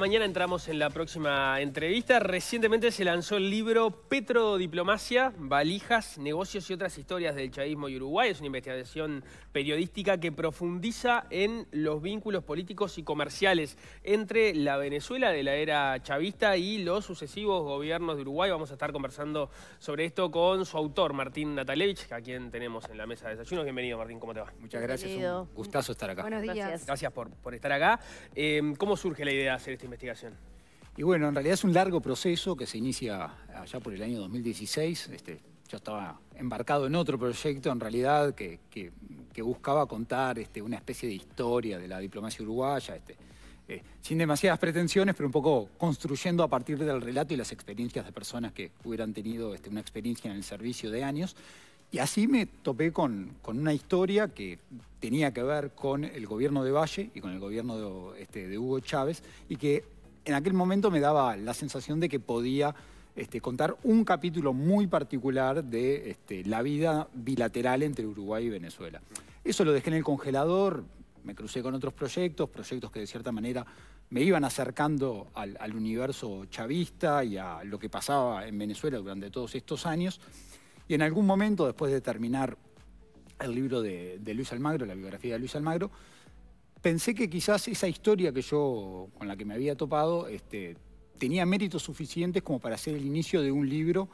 mañana entramos en la próxima entrevista. Recientemente se lanzó el libro Petrodiplomacia, valijas, negocios y otras historias del chavismo y Uruguay. Es una investigación periodística que profundiza en los vínculos políticos y comerciales entre la Venezuela de la era chavista y los sucesivos gobiernos de Uruguay. Vamos a estar conversando sobre esto con su autor, Martín Natalevich, a quien tenemos en la mesa de desayuno. Bienvenido, Martín, ¿cómo te va? Muchas gracias, un gustazo estar acá. Buenos días. Gracias, por, estar acá. Eh, ¿Cómo surge la idea de hacer este investigación? Y bueno, en realidad es un largo proceso que se inicia allá por el año 2016. Este, yo estaba embarcado en otro proyecto, en realidad, que, buscaba contar este, una especie de historia de la diplomacia uruguaya, este, eh, sin demasiadas pretensiones, pero un poco construyendo a partir del relato y las experiencias de personas que hubieran tenido este, una experiencia en el servicio de años. Y así me topé con, una historia que tenía que ver con el gobierno de Valle y con el gobierno de, este, Hugo Chávez y que en aquel momento me daba la sensación de que podía este, contar un capítulo muy particular de este, la vida bilateral entre Uruguay y Venezuela. Eso lo dejé en el congelador, me crucé con otros proyectos, proyectos que de cierta manera me iban acercando al, al universo chavista y a lo que pasaba en Venezuela durante todos estos años. Y en algún momento, después de terminar el libro de, Luis Almagro, la biografía de Luis Almagro, pensé que quizás esa historia que yo, con la que me había topado, este, tenía méritos suficientes como para ser el inicio de un libro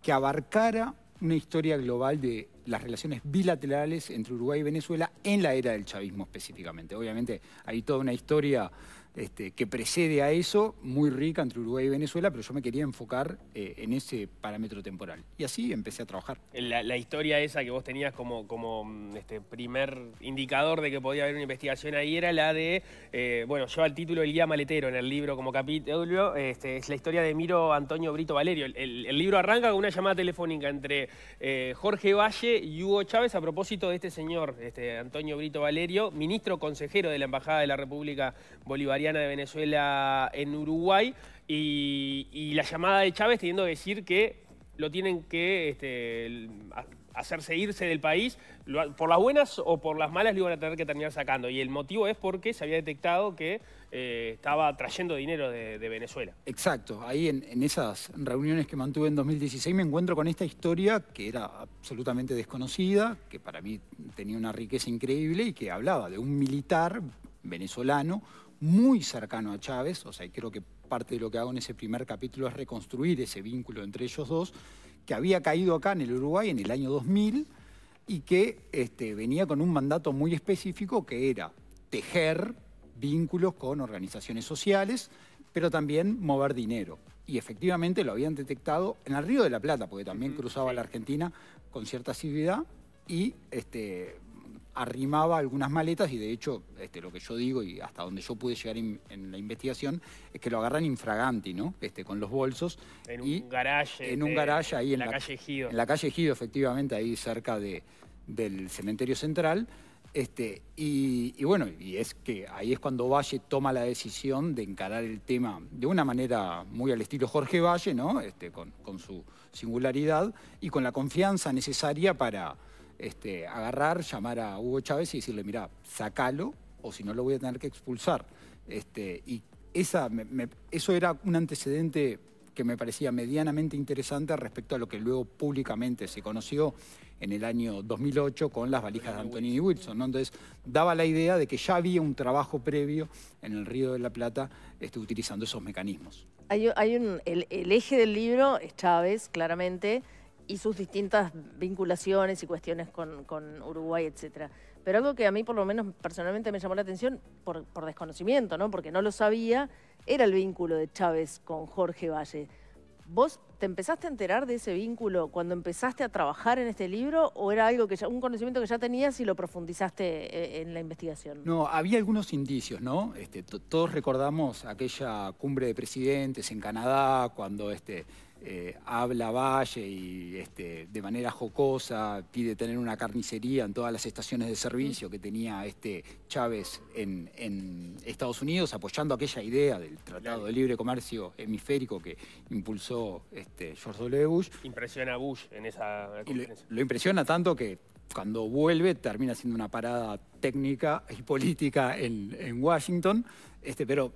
que abarcara una historia global de las relaciones bilaterales entre Uruguay y Venezuela en la era del chavismo específicamente. Obviamente hay toda una historia este, que precede a eso, muy rica entre Uruguay y Venezuela, pero yo me quería enfocar eh, en ese parámetro temporal. Y así empecé a trabajar. La, historia esa que vos tenías como, como mm, este, primer indicador de que podía haber una investigación ahí era la de, eh, bueno, lleva el título El guía maletero en el libro como capítulo, este, es la historia de Miro Antonio Brito Valerio. El, libro arranca con una llamada telefónica entre eh, Jorge Valle y Hugo Chávez a propósito de este señor, este, Antonio Brito Valerio, ministro consejero de la Embajada de la República Bolivariana de Venezuela en Uruguay y, la llamada de Chávez teniendo que decir que lo tienen que este, hacerse irse del país, por las buenas o por las malas lo iban a tener que terminar sacando. Y el motivo es porque se había detectado que eh, estaba trayendo dinero de, Venezuela. Exacto, ahí en, esas reuniones que mantuve en 2016 me encuentro con esta historia que era absolutamente desconocida, que para mí tenía una riqueza increíble y que hablaba de un militar venezolano muy cercano a Chávez, o sea, creo que parte de lo que hago en ese primer capítulo es reconstruir ese vínculo entre ellos dos, que había caído acá en el Uruguay en el año 2000 y que este, venía con un mandato muy específico que era tejer vínculos con organizaciones sociales, pero también mover dinero. Y efectivamente lo habían detectado en el Río de la Plata, porque también cruzaba la Argentina con cierta asiduidad y este, arrimaba algunas maletas y de hecho este, lo que yo digo y hasta donde yo pude llegar en la investigación es que lo agarran infraganti, ¿no? Este, con los bolsos. En un garaje. En un garaje. ahí en la, calle Gido. En la calle Gido, efectivamente, ahí cerca de, del cementerio central. Este, y, bueno, y es que ahí es cuando Valle toma la decisión de encarar el tema de una manera muy al estilo Jorge Valle, ¿no? Este, con, con su singularidad y con la confianza necesaria para, este, agarrar, llamar a Hugo Chávez y decirle, mira, sacalo o si no lo voy a tener que expulsar. Este, y esa, eso era un antecedente que me parecía medianamente interesante respecto a lo que luego públicamente se conoció en el año 2008 con las valijas de y Wilson. Entonces, daba la idea de que ya había un trabajo previo en el Río de la Plata este, utilizando esos mecanismos. Hay, un, el eje del libro es Chávez, claramente, y sus distintas vinculaciones y cuestiones con, con Uruguay, etcétera. Pero algo que a mí por lo menos personalmente me llamó la atención por, desconocimiento, ¿no? Porque no lo sabía, era el vínculo de Chávez con Jorge Valle. ¿Vos te empezaste a enterar de ese vínculo cuando empezaste a trabajar en este libro o era algo que ya, un conocimiento que ya tenías y lo profundizaste eh, en la investigación? No, había algunos indicios, ¿no? Este, todos recordamos aquella cumbre de presidentes en Canadá cuando este, eh, habla Valle y este, de manera jocosa pide tener una carnicería en todas las estaciones de servicio que tenía este Chávez en, Estados Unidos, apoyando aquella idea del Tratado de Libre Comercio Hemisférico que impulsó este, George W. Bush. Impresiona a Bush en esa conferencia. Lo, impresiona tanto que cuando vuelve termina siendo una parada técnica y política en, Washington, este, pero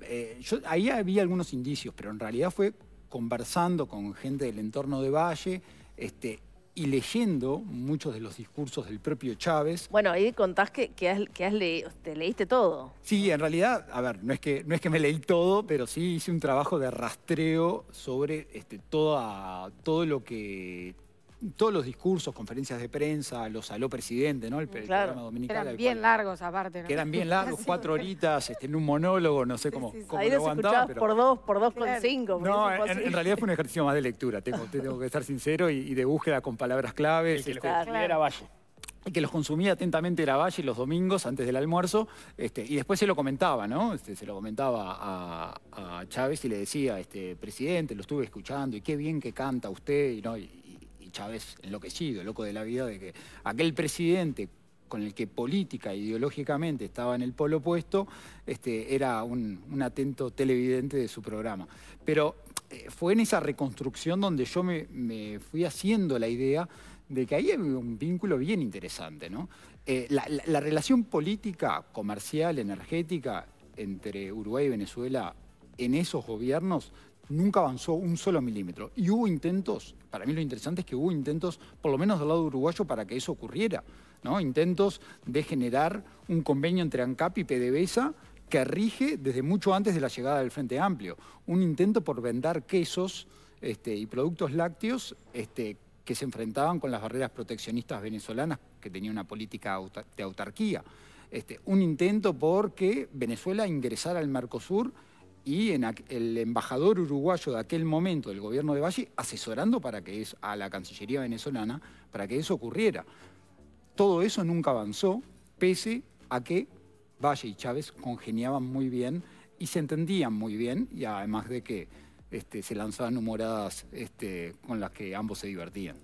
eh, ahí había algunos indicios, pero en realidad fue conversando con gente del entorno de Valle este, y leyendo muchos de los discursos del propio Chávez. Bueno, ahí contás que, que, has, que leído, leíste todo. Sí, en realidad, a ver, no es, que, no es que me leí todo, pero sí hice un trabajo de rastreo sobre este, toda, todo lo que todos los discursos, conferencias de prensa, los saló presidente, ¿no? El, programa dominical. Eran bien largos aparte, ¿no? Que eran bien largos, cuatro horitas, este, en un monólogo, no sé cómo, lo aguantaba. por dos, por dos con cinco. No, en, realidad fue un ejercicio más de lectura, tengo, tengo que estar sincero, y, de búsqueda con palabras claves. Y que este, era Valle que los consumía atentamente la Valle los domingos antes del almuerzo, este, y después se lo comentaba, ¿no? Este, se lo comentaba a, Chávez y le decía, este, presidente, lo estuve escuchando, y qué bien que canta usted, y, ¿no? y, Chávez enloquecido, loco de la vida, de que aquel presidente con el que política e ideológicamente estaba en el polo opuesto, este, era un, atento televidente de su programa. Pero eh, fue en esa reconstrucción donde yo me, fui haciendo la idea de que ahí hay un vínculo bien interesante. Eh, la relación política, comercial, energética entre Uruguay y Venezuela en esos gobiernos nunca avanzó un solo milímetro. Y hubo intentos, para mí lo interesante es que hubo intentos, por lo menos del lado uruguayo, para que eso ocurriera. ¿no? Intentos de generar un convenio entre ANCAP y PDVSA que rige desde mucho antes de la llegada del Frente Amplio. Un intento por vender quesos este, y productos lácteos este, que se enfrentaban con las barreras proteccionistas venezolanas, que tenía una política de autarquía. Este, un intento por que Venezuela ingresara al Mercosur y en el embajador uruguayo de aquel momento del gobierno de Valle asesorando para que es, a la Cancillería venezolana para que eso ocurriera. Todo eso nunca avanzó, pese a que Valle y Chávez congeniaban muy bien y se entendían muy bien, y además de que este, se lanzaban humoradas este, con las que ambos se divertían.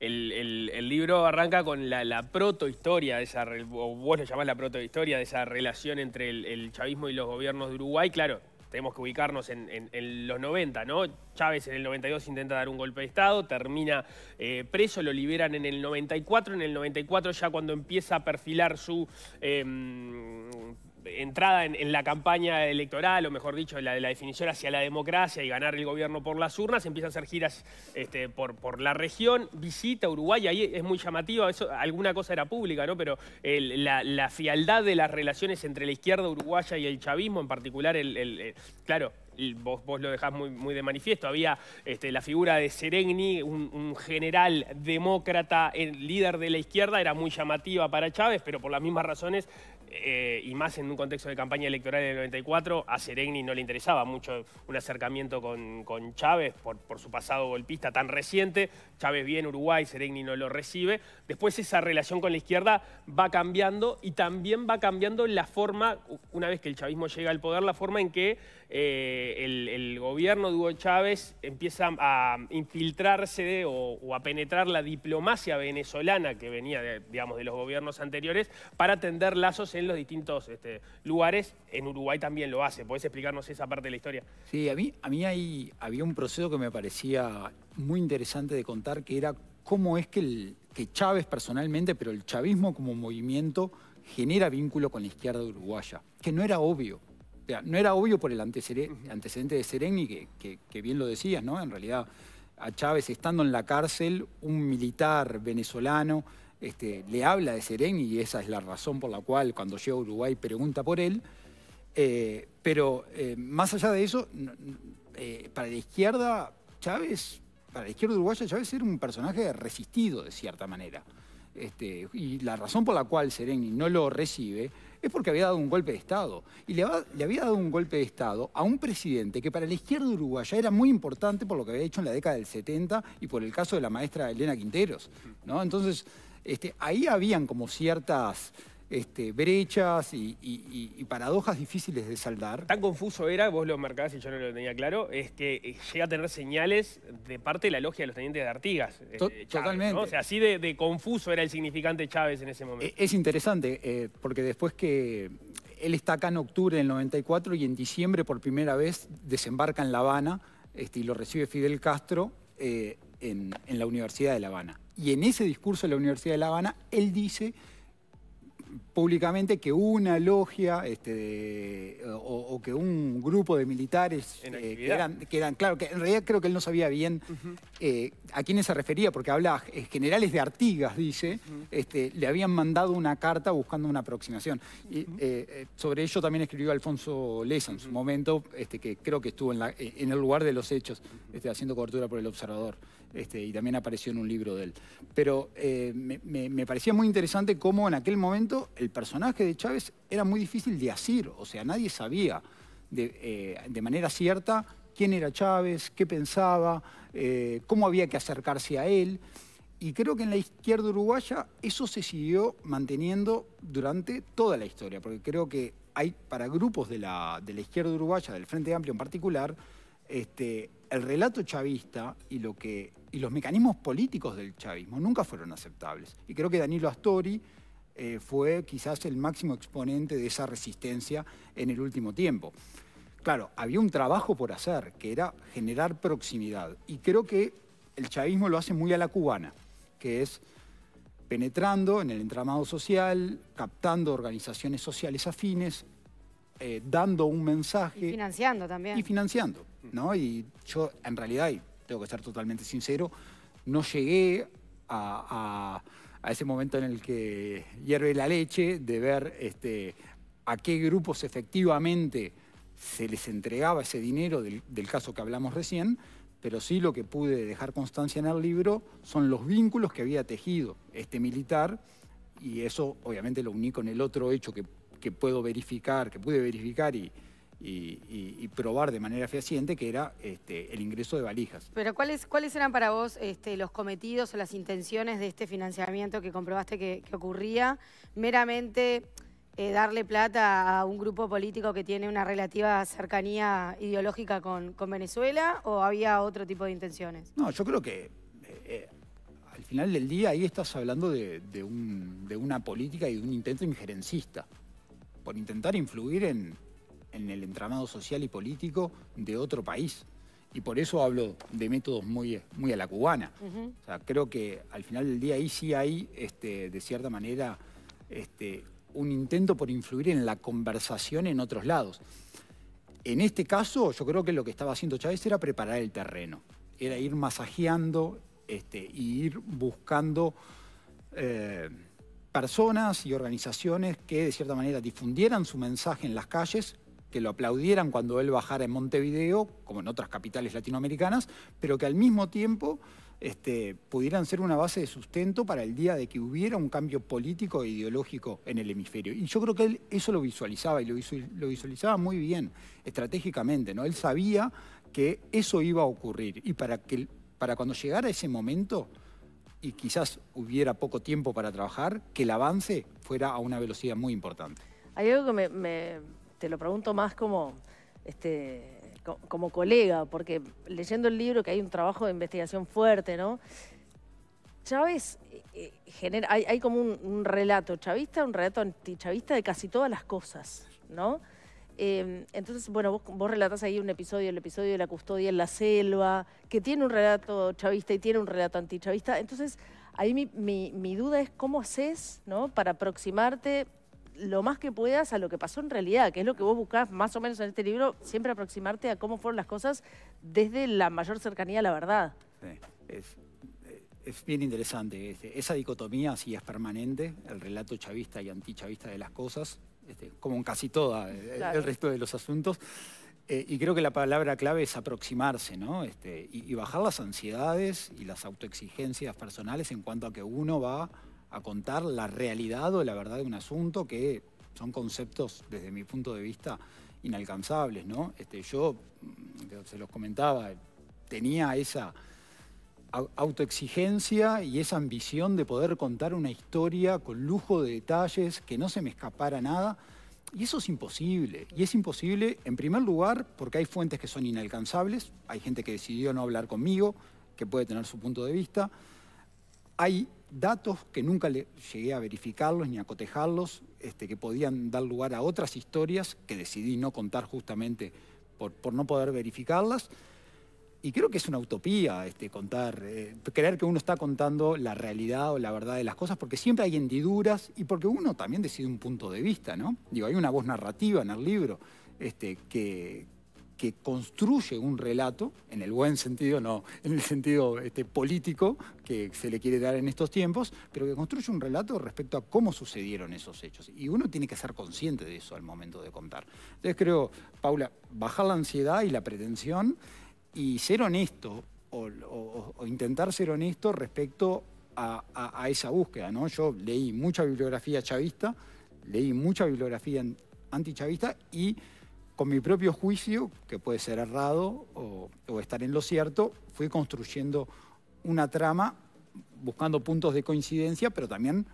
El, libro arranca con la, protohistoria, de esa, o vos lo llamás la protohistoria, de esa relación entre el chavismo y los gobiernos de Uruguay. Claro, tenemos que ubicarnos en, los 90, ¿no? Chávez en el 92 intenta dar un golpe de Estado, termina eh, preso, lo liberan en el 94, en el 94 ya cuando empieza a perfilar su... Em, entrada en, la campaña electoral, o mejor dicho, la de la definición hacia la democracia y ganar el gobierno por las urnas, Empiezan a hacer giras este, por, la región, visita Uruguay, ahí es muy llamativa, alguna cosa era pública, ¿no? Pero la, fialdad de las relaciones entre la izquierda uruguaya y el chavismo, en particular, el, eh, claro, Vos, lo dejás muy, de manifiesto, había este, la figura de Sereni, un, general demócrata, el eh, líder de la izquierda, era muy llamativa para Chávez, pero por las mismas razones eh, y más en un contexto de campaña electoral en el 94, a Seregni no le interesaba mucho un acercamiento con, Chávez por, su pasado golpista tan reciente. Chávez viene Uruguay, Seregni no lo recibe. Después esa relación con la izquierda va cambiando y también va cambiando la forma, una vez que el chavismo llega al poder, la forma en que eh, el, gobierno de Hugo Chávez empieza a infiltrarse o, a penetrar la diplomacia venezolana que venía de, digamos, de los gobiernos anteriores para tender lazos en los distintos este, lugares. En Uruguay también lo hace. ¿Podés explicarnos esa parte de la historia? Sí, a mí, a mí había un proceso que me parecía muy interesante de contar, que era cómo es que, que Chávez personalmente, pero el chavismo como movimiento, genera vínculo con la izquierda uruguaya, que no era obvio no era obvio por el antecedente de Sereni, que, bien lo decías, ¿no? En realidad, a Chávez estando en la cárcel, un militar venezolano este, le habla de Sereni y esa es la razón por la cual cuando llega a Uruguay pregunta por él. Eh, pero eh, más allá de eso, eh, para la izquierda, Chávez, para la izquierda uruguaya, Chávez era un personaje resistido de cierta manera. Este, y la razón por la cual Sereni no lo recibe es porque había dado un golpe de Estado. Y le, había dado un golpe de Estado a un presidente que para la izquierda uruguaya era muy importante por lo que había hecho en la década del 70 y por el caso de la maestra Elena Quinteros. ¿no? Entonces, este, ahí habían como ciertas... Este, brechas y, paradojas difíciles de saldar. Tan confuso era, vos lo marcabas y yo no lo tenía claro, es que eh, llega a tener señales de parte de la logia de los tenientes de Artigas. Eh, totalmente. O sea, así de, confuso era el significante Chávez en ese momento. E-, es interesante, eh, porque después que él está acá en octubre del 94 y en diciembre por primera vez desembarca en La Habana este, y lo recibe Fidel Castro en, en la Universidad de La Habana. Y en ese discurso de la Universidad de La Habana, él dice públicamente que una logia este, o, que un grupo de militares eh, que, eran, claro, que en realidad creo que él no sabía bien eh, a quiénes se refería, porque habla eh, generales de Artigas, dice, este, le habían mandado una carta buscando una aproximación. sobre ello también escribió Alfonso Leza en su momento, este, que creo que estuvo en, el lugar de los hechos, haciendo cobertura por el observador. Este, y también apareció en un libro de él. Pero eh, me, parecía muy interesante cómo en aquel momento el personaje de Chávez era muy difícil de asir, o sea, nadie sabía de, eh, manera cierta quién era Chávez, qué pensaba, eh, cómo había que acercarse a él. Y creo que en la izquierda uruguaya eso se siguió manteniendo durante toda la historia, porque creo que hay para grupos de de la izquierda uruguaya, del Frente Amplio en particular, este, el relato chavista y, lo que, los mecanismos políticos del chavismo nunca fueron aceptables. Y creo que Danilo Astori eh, fue quizás el máximo exponente de esa resistencia en el último tiempo. Claro, había un trabajo por hacer, que era generar proximidad. Y creo que el chavismo lo hace muy a la cubana, que es penetrando en el entramado social, captando organizaciones sociales afines, eh, dando un mensaje. Y financiando también. Y financiando, ¿no? Y yo, en realidad, y tengo que ser totalmente sincero, no llegué a, ese momento en el que hierve la leche de ver este, a qué grupos efectivamente se les entregaba ese dinero del, del caso que hablamos recién, pero sí lo que pude dejar constancia en el libro son los vínculos que había tejido este militar y eso obviamente lo uní con el otro hecho que que puedo verificar, que pude verificar y, y, probar de manera fehaciente que era este, el ingreso de valijas. Pero ¿cuáles, cuáles eran para vos este, los cometidos o las intenciones de este financiamiento que comprobaste que, ocurría? Meramente eh, darle plata a un grupo político que tiene una relativa cercanía ideológica con, Venezuela o había otro tipo de intenciones? No, yo creo que... Eh, eh, al final del día ahí estás hablando de, de una política y de un intento injerencista por intentar influir en, el entramado social y político de otro país. Y por eso hablo de métodos muy, muy a la cubana. o sea, creo que al final del día ahí sí hay, este, de cierta manera, este, un intento por influir en la conversación en otros lados. En este caso, yo creo que lo que estaba haciendo Chávez era preparar el terreno, era ir masajeando este, y ir buscando... Eh, personas y organizaciones que de cierta manera difundieran su mensaje en las calles, que lo aplaudieran cuando él bajara en Montevideo, como en otras capitales latinoamericanas, pero que al mismo tiempo este, pudieran ser una base de sustento para el día de que hubiera un cambio político e ideológico en el hemisferio. Y yo creo que él eso lo visualizaba y lo, visualizaba muy bien, estratégicamente. ¿no? Él sabía que eso iba a ocurrir y para, que, para cuando llegara ese momento y quizás hubiera poco tiempo para trabajar, que el avance fuera a una velocidad muy importante. Hay algo que me, te lo pregunto más como, este, como, colega, porque leyendo el libro que hay un trabajo de investigación fuerte, ¿no? Chávez eh, eh, genera, hay, como un, un, relato chavista, un relato antichavista de casi todas las cosas, ¿no? Em, entonces, bueno, vos, relatás ahí un episodio, el episodio de la custodia en la selva, que tiene un relato chavista y tiene un relato antichavista. Entonces, ahí mi, duda es cómo haces para aproximarte lo más que puedas a lo que pasó en realidad, que es lo que vos buscás más o menos en este libro, siempre aproximarte a cómo fueron las cosas desde la mayor cercanía a la verdad. es, eh, es bien interesante. Este, esa dicotomía si es permanente, el relato chavista y antichavista de las cosas. Este, como en casi toda eh, el resto de los asuntos. Eh, y creo que la palabra clave es aproximarse, ¿no? Este, y, bajar las ansiedades y las autoexigencias personales en cuanto a que uno va a contar la realidad o la verdad de un asunto que son conceptos, desde mi punto de vista, inalcanzables, ¿no? Este, yo, mm, se los comentaba, tenía esa autoexigencia y esa ambición de poder contar una historia con lujo de detalles, que no se me escapara nada. Y eso es imposible. Y es imposible, en primer lugar, porque hay fuentes que son inalcanzables, hay gente que decidió no hablar conmigo, que puede tener su punto de vista. Hay datos que nunca le llegué a verificarlos ni a cotejarlos, este, que podían dar lugar a otras historias que decidí no contar justamente por no poder verificarlas y creo que es una utopía este, contar, eh, creer que uno está contando la realidad o la verdad de las cosas, porque siempre hay hendiduras y porque uno también decide un punto de vista, ¿no? Digo, hay una voz narrativa en el libro este, que, que construye un relato, en el buen sentido, no en el sentido este, político que se le quiere dar en estos tiempos, pero que construye un relato respecto a cómo sucedieron esos hechos. Y uno tiene que ser consciente de eso al momento de contar. Entonces creo, Paula, bajar la ansiedad y la pretensión y ser honesto o, intentar ser honesto respecto a, esa búsqueda. ¿no? Yo leí mucha bibliografía chavista, leí mucha bibliografía antichavista y con mi propio juicio, que puede ser errado o estar en lo cierto, fui construyendo una trama buscando puntos de coincidencia, pero también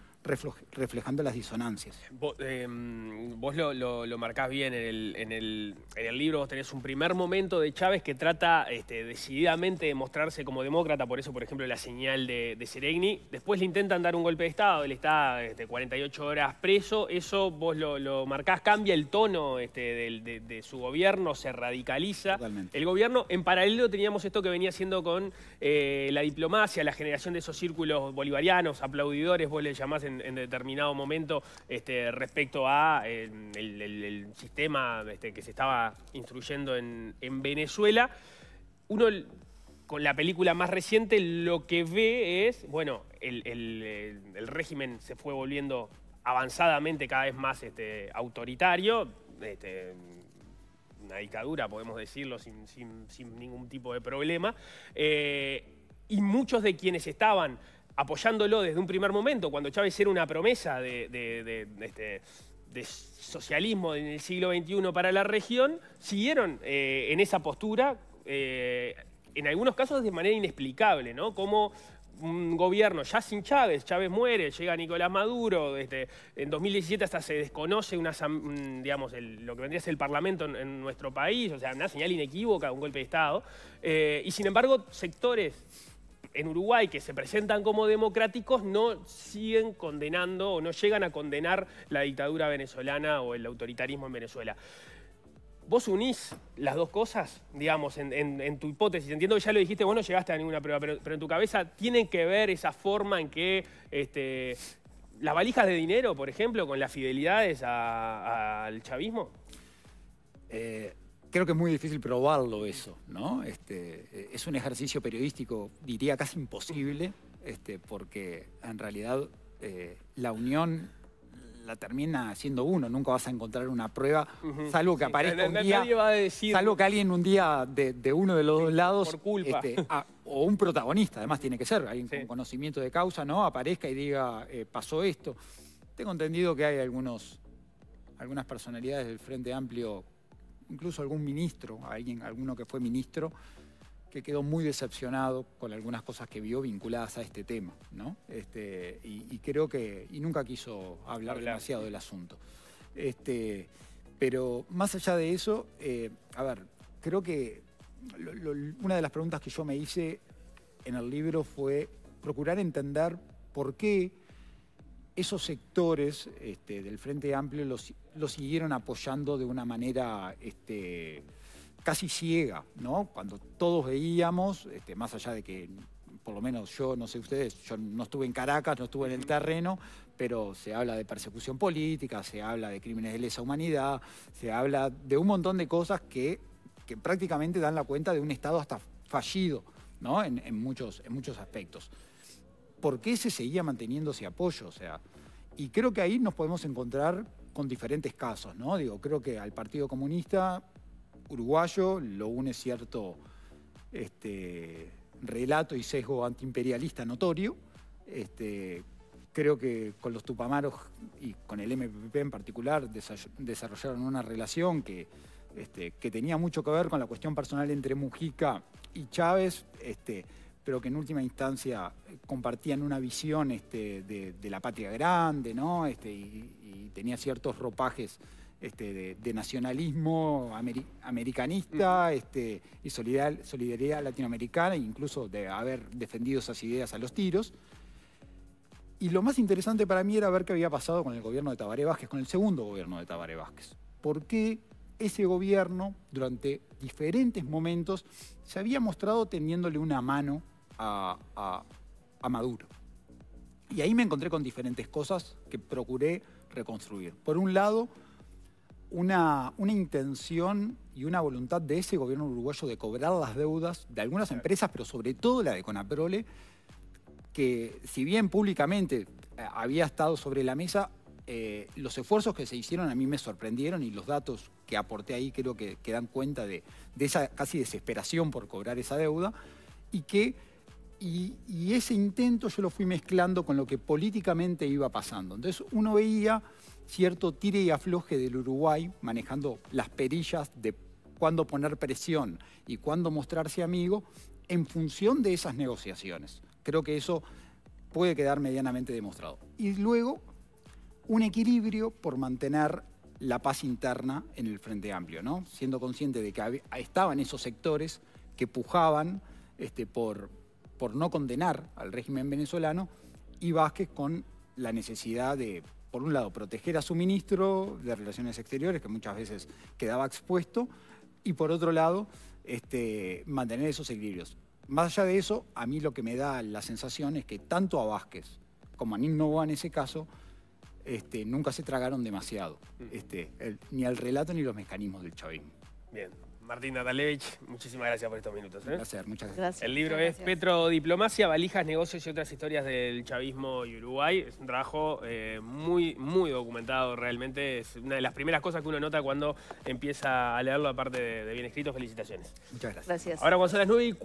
reflejando las disonancias. Em, vos, lo, lo, marcás bien en el, en, el, libro, vos tenés un primer momento de Chávez que trata este, decididamente de mostrarse como demócrata, por eso, por ejemplo, la señal de, de Seregni. Después le intentan dar un golpe de Estado, él está 48 este, horas preso, eso vos lo, lo marcás, cambia el tono este, de, su gobierno, se radicaliza. El gobierno, en paralelo teníamos esto que venía haciendo con eh, la diplomacia, la generación de esos círculos bolivarianos, aplaudidores, vos le llamás en en, determinado momento este, respecto a em, el, sistema este, que se estaba instruyendo en, Venezuela. Uno con la película más reciente lo que ve es, bueno, el, régimen se fue volviendo avanzadamente cada vez más este, autoritario, este, una dictadura, podemos decirlo, sin, ningún tipo de problema, eh, y muchos de quienes estaban apoyándolo desde un primer momento, cuando Chávez era una promesa de, este, socialismo en el siglo XXI para la región, siguieron eh, en esa postura, eh, en algunos casos de manera inexplicable, ¿no? Como un gobierno ya sin Chávez, Chávez muere, llega Nicolás Maduro, este, en 2017 hasta se desconoce una, digamos, lo que vendría a ser el Parlamento en, nuestro país, o sea, una señal inequívoca, un golpe de Estado, eh, y sin embargo sectores en Uruguay que se presentan como democráticos no siguen condenando o no llegan a condenar la dictadura venezolana o el autoritarismo en Venezuela. ¿Vos unís las dos cosas, digamos, en, tu hipótesis? Entiendo que ya lo dijiste, vos no llegaste a ninguna prueba, pero, en tu cabeza tiene que ver esa forma en que este, las valijas de dinero, por ejemplo, con las fidelidades al chavismo. Eh, creo que es muy difícil probarlo eso, ¿no? Este, eh, es un ejercicio periodístico, diría casi imposible, este, porque en realidad eh, la unión la termina siendo uno, nunca vas a encontrar una prueba, salvo que aparezca un día, salvo que alguien un día de, uno de los dos lados, este, o un protagonista, además tiene que ser, alguien con conocimiento de causa, ¿no? Aparezca y diga, eh, pasó esto. Tengo entendido que hay algunos, algunas personalidades del Frente Amplio incluso algún ministro, alguien, alguno que fue ministro, que quedó muy decepcionado con algunas cosas que vio vinculadas a este tema, ¿no? Este, y, creo que. Y nunca quiso hablar, demasiado del asunto. Este, pero más allá de eso, eh, a ver, creo que una de las preguntas que yo me hice en el libro fue procurar entender por qué esos sectores este, del Frente Amplio los, siguieron apoyando de una manera este, casi ciega, ¿no? Cuando todos veíamos, este, más allá de que, por lo menos yo, no sé ustedes, yo no estuve en Caracas, no estuve en el terreno, pero se habla de persecución política, se habla de crímenes de lesa humanidad, se habla de un montón de cosas que, prácticamente dan la cuenta de un Estado hasta fallido, ¿no? en muchos, en muchos aspectos por qué se seguía manteniendo ese apoyo. O sea, y creo que ahí nos podemos encontrar con diferentes casos, ¿no? Digo, creo que al Partido Comunista Uruguayo lo une cierto este, relato y sesgo antiimperialista notorio. Este, creo que con los Tupamaros y con el MPP en particular desarrollaron una relación que, este, que tenía mucho que ver con la cuestión personal entre Mujica y Chávez. Este, pero que en última instancia eh, compartían una visión este, de, la patria grande, ¿no? Este, y, tenía ciertos ropajes este, de, nacionalismo americanista y solidaridad, latinoamericana, incluso de haber defendido esas ideas a los tiros. Y lo más interesante para mí era ver qué había pasado con el gobierno de Tabaré Vázquez, con el segundo gobierno de Tabaré Vázquez. ¿Por qué ese gobierno, durante diferentes momentos, se había mostrado teniéndole una mano a, Maduro. Y ahí me encontré con diferentes cosas que procuré reconstruir. Por un lado, una, una, intención y una voluntad de ese gobierno uruguayo de cobrar las deudas de algunas empresas, pero sobre todo la de Conaprole, que si bien públicamente eh, había estado sobre la mesa, eh, los esfuerzos que se hicieron a mí me sorprendieron y los datos que aporté ahí creo que, dan cuenta de, de esa casi desesperación por cobrar esa deuda y que y, ese intento yo lo fui mezclando con lo que políticamente iba pasando. Entonces uno veía cierto tire y afloje del Uruguay manejando las perillas de cuándo poner presión y cuándo mostrarse amigo en función de esas negociaciones. Creo que eso puede quedar medianamente demostrado. Y luego un equilibrio por mantener la paz interna en el Frente Amplio, ¿no? siendo consciente de que estaban esos sectores que pujaban este, por, por no condenar al régimen venezolano y Vázquez con la necesidad de, por un lado, proteger a su ministro de Relaciones Exteriores, que muchas veces quedaba expuesto, y por otro lado, este, mantener esos equilibrios. Más allá de eso, a mí lo que me da la sensación es que tanto a Vázquez como a Nin Novoa en ese caso, este, nunca se tragaron demasiado, mm. este, ni al relato ni los mecanismos del chavismo. Bien, Martín Natalevich, muchísimas gracias por estos minutos. ¿eh? muchas gracias. El libro es Petro, diplomacia, Valijas, Negocios y otras historias del chavismo y Uruguay. Es un trabajo eh, muy, muy documentado realmente. Es una de las primeras cosas que uno nota cuando empieza a leerlo, aparte de, bien escrito. Felicitaciones. Muchas gracias. gracias. Ahora González Núñez.